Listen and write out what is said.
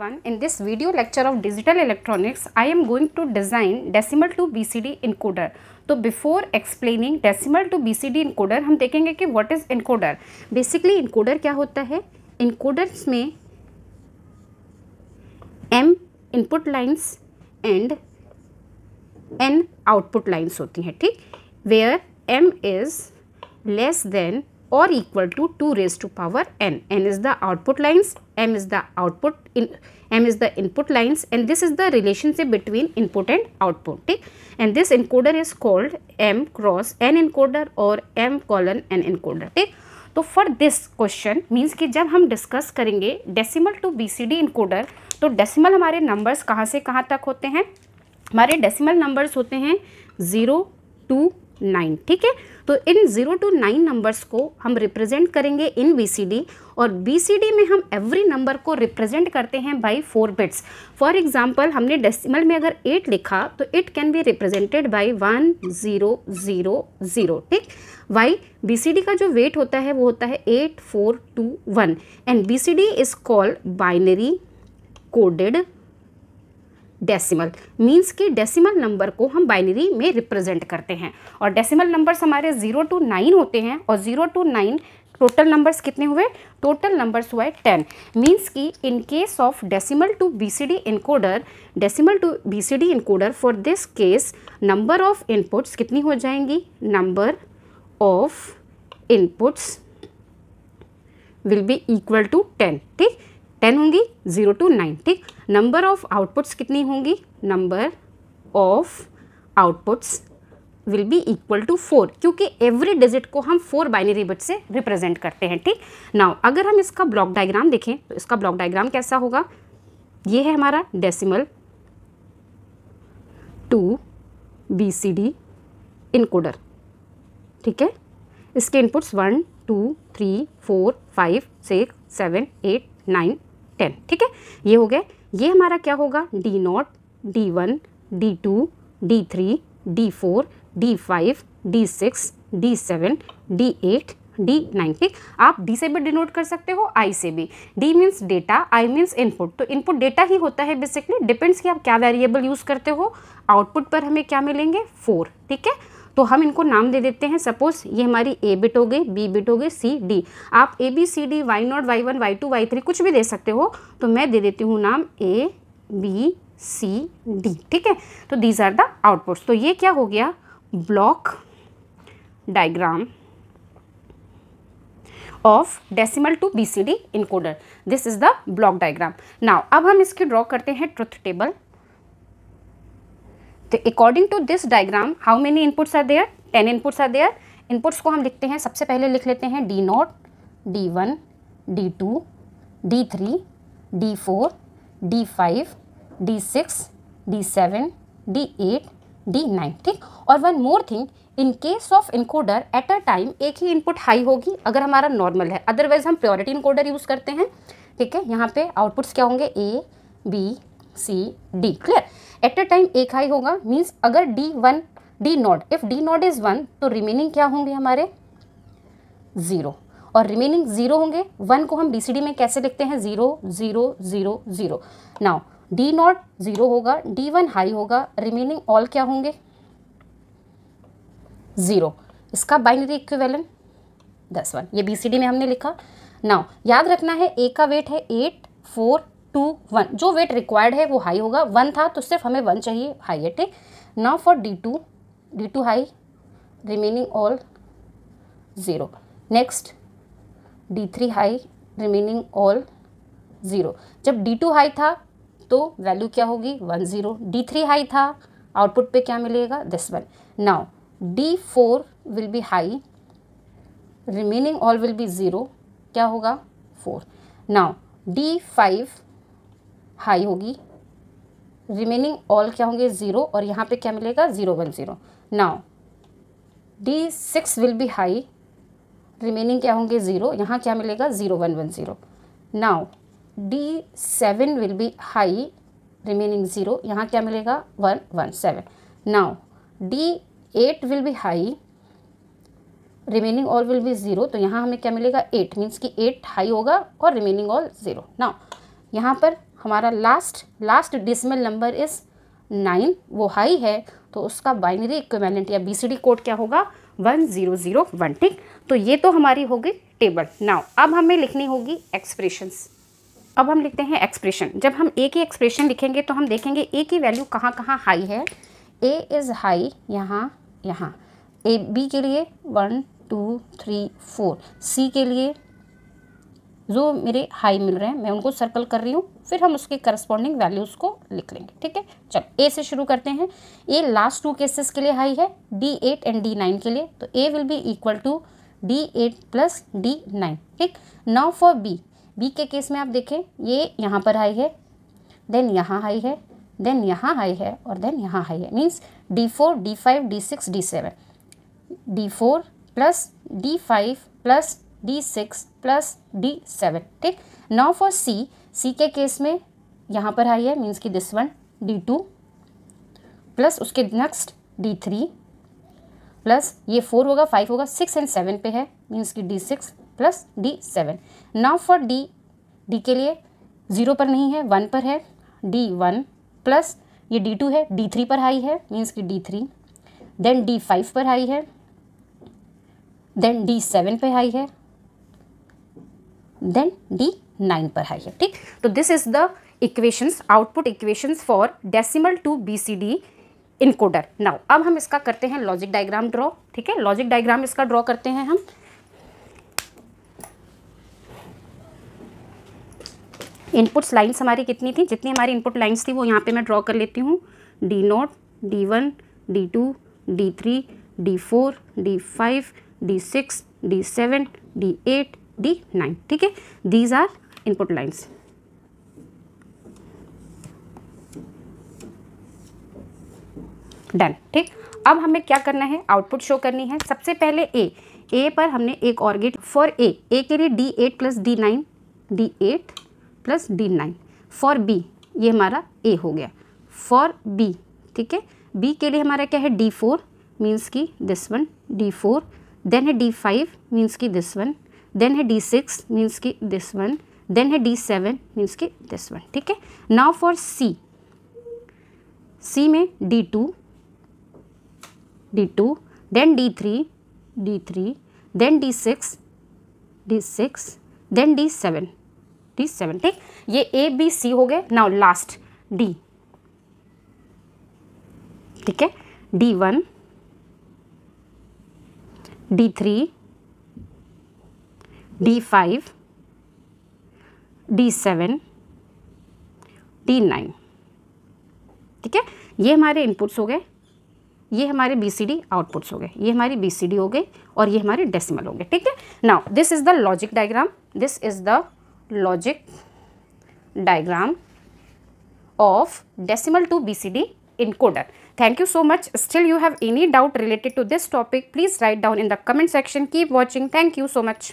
everyone in this video lecture of digital electronics I am going to design decimal to BCD encoder तो before explaining decimal to B C D encoder हम देखेंगे कि what is encoder basically encoder क्या होता है encoders में M input lines and N output lines होती हैं ठीक where M is less than or equal to 2 raised to power n. n is the output lines, m is the output, in, m is the input lines and this is the relationship between input and output. Okay? And this encoder is called m cross n encoder or m colon n encoder. Okay? तो for this question means कि जब हम discuss करेंगे decimal to BCD encoder तो decimal हमारे numbers कहाँ से कहाँ तक होते हैं हमारे डेसिमल नंबर्स होते हैं ज़ीरो टू नाइन ठीक है तो इन ज़ीरो टू नाइन नंबर्स को हम रिप्रेजेंट करेंगे इन बी और बी में हम एवरी नंबर को रिप्रेजेंट करते हैं by four bits for example हमने डेसिमल में अगर एट लिखा तो it can be represented by one zero zero zero ठीक वाई बी का जो वेट होता है वो होता है eight four two one and B is called binary coded decimal means कि डेसिमल नंबर को हम बाइनरी में रिप्रेजेंट करते हैं और डेसिमल नंबर्स हमारे ज़ीरो टू नाइन होते हैं और zero to nine total numbers कितने हुए टोटल नंबर्स हुए टेन मीन्स कि in case of decimal to BCD encoder decimal to BCD encoder for this case number of inputs कितनी हो जाएंगी number of inputs will be equal to ten ठीक ten होंगी zero to nine ठीक number of outputs कितनी होंगी number of outputs will be equal to four क्योंकि every digit को हम फोर बाइनरी बिट से रिप्रेजेंट करते हैं ठीक नाउ अगर हम इसका ब्लॉक डायग्राम देखें तो इसका ब्लॉक डायग्राम कैसा होगा ये है हमारा decimal to B C D encoder ठीक है इसके inputs one two three four five six seven eight nine ten ठीक है ये हो गए ये हमारा क्या होगा D naught D one D two D three D four D five D six D seven D eight D nine ठीक आप डी से भी डिनोट कर सकते हो आई से भी D means data I means input तो इनपुट डेटा ही होता है बेसिकली डिपेंड्स कि आप क्या वेरिएबल यूज़ करते हो आउटपुट पर हमें क्या मिलेंगे फोर ठीक है तो हम इनको नाम दे देते हैं सपोज ये हमारी ए बिट हो गई बी बिट हो गई सी डी आप A B C D Y naught Y one Y two Y three कुछ भी दे सकते हो तो मैं दे देती हूँ नाम ए बी सी डी ठीक है तो दीज आर द आउटपुट्स तो ये क्या हो गया block diagram of decimal to B C D encoder this is the block diagram now अब हम इसके ड्रॉ करते हैं ट्रुथ टेबल तो according to this diagram how many inputs are there ten inputs are there inputs को हम लिखते हैं सबसे पहले लिख लेते हैं D naught D one D two D three D four D five D six D seven D eight D nine ठीक और one more thing in case of encoder at a time एक ही इनपुट हाई होगी अगर हमारा normal है otherwise हम purity encoder use करते हैं ठीक है यहाँ पे आउटपुट्स क्या होंगे A B C D clear at a time एक हाई होगा मीन्स अगर D one D naught if D naught is one तो रिमेनिंग क्या होंगे हमारे ज़ीरो और रिमेनिंग ज़ीरो होंगे वन को हम बी सी डी में कैसे लिखते हैं zero zero zero zero now D naught zero होगा डी वन हाई होगा रिमेनिंग ऑल क्या होंगे ज़ीरो इसका बाइनरी इक्विवेलेंट दस वन ये बी सी डी में हमने लिखा नाउ याद रखना है ए का वेट है एट फोर टू वन जो वेट रिक्वायर्ड है वो हाई होगा वन था तो सिर्फ हमें वन चाहिए हाई है ठीक now for D two D two high remaining all zero next D three high remaining all zero जब डी टू हाई था तो वैल्यू क्या होगी one zero D three high था आउटपुट पे क्या मिलेगा this one now D four will be high remaining all will be zero क्या होगा four now D five high होगी रिमेनिंग ऑल क्या होंगे ज़ीरो और यहाँ पे क्या मिलेगा zero one zero now D six will be high remaining क्या होंगे ज़ीरो यहाँ क्या मिलेगा zero one one zero now D seven will be high remaining zero यहाँ क्या मिलेगा one one seven now D eight will be high remaining all will be zero तो यहाँ हमें क्या मिलेगा एट मीन्स कि एट हाई होगा और रिमेनिंग ऑल ज़ीरो नाउ यहाँ पर हमारा last last decimal number is nine वो हाई है तो उसका बाइनरी इक्विवेलेंट या बी कोड क्या होगा वन ज़ीरो ज़ीरो वन ठीक तो ये तो हमारी होगी टेबल नाउ अब हमें लिखनी होगी एक्सप्रेशंस अब हम लिखते हैं एक्सप्रेशन जब हम ए की एक्सप्रेशन लिखेंगे तो हम देखेंगे ए की वैल्यू कहाँ कहाँ हाई है ए इज़ हाई यहाँ यहाँ ए बी के लिए one two three four C के लिए जो मेरे हाई मिल रहे हैं मैं उनको सर्कल कर रही हूँ फिर हम उसके करस्पॉन्डिंग वैल्यूज़ को लिख लेंगे ठीक है चलो ए से शुरू करते हैं ए लास्ट टू केसेस के लिए हाई है D eight and D nine के लिए तो A will be equal to D eight plus D nine ठीक नाउ फॉर बी बी के केस में आप देखें ये यहाँ पर हाई है देन यहाँ हाई है देन यहाँ हाई है और देन यहाँ हाई है means D four D five D six D seven D four plus D five plus D six plus D seven ठीक नाउ फॉर सी सी के केस में यहाँ पर आई है मीन्स कि this one D two plus उसके next D three plus ये फोर होगा फाइव होगा सिक्स एंड सेवन पे है मीन्स कि D six plus D seven now for D D के लिए ज़ीरो पर नहीं है वन पर है डी वन प्लस ये डी टू है डी थ्री पर हाई है मीन्स कि D three then D five पर हाई है देन डी सेवन पे हाई है देन डी नाइन पर हाई है ठीक तो this is the equations output equations for decimal to B C D encoder now अब हम इसका करते हैं लॉजिक डायग्राम ड्रॉ ठीक है लॉजिक डायग्राम इसका ड्रॉ करते हैं हम इनपुट्स लाइन्स हमारी कितनी थी जितनी हमारी इनपुट लाइन्स थी वो यहाँ पे मैं ड्रॉ कर लेती हूँ denote D one D two D three D four D five D six D seven D eight D nine ठीक है these are input lines done ठीक अब हमें क्या करना है आउटपुट शो करनी है सबसे पहले ए ए पर हमने एक और गेट फॉर ए ए के लिए D eight plus D nine D eight plus D nine for B ये हमारा ए हो गया फॉर बी ठीक है बी के लिए हमारा क्या है डी फोर मीन्स की this one D four then है डी फाइव मीन्स की दिस वन देन है डी सिक्स मीन्स की दिस वन देन है डी सेवन मीन्स की दिस वन ठीक है नाउ फॉर सी सी में D two D two then D three D three then D six D six then D seven D seven ठीक ये ए B सी हो गए now last D ठीक है D one D three d5 d7 d9 ठीक है ये हमारे इनपुट्स हो गए ये हमारे बी सी डी आउटपुट्स हो गए ये हमारी बी सी डी हो गई और ये हमारे डेसिमल हो गए ठीक है now this is the logic diagram this is the logic diagram of decimal to B C D encoder thank you so much still you have any doubt related to this topic please write down in the comment section keep watching thank you so much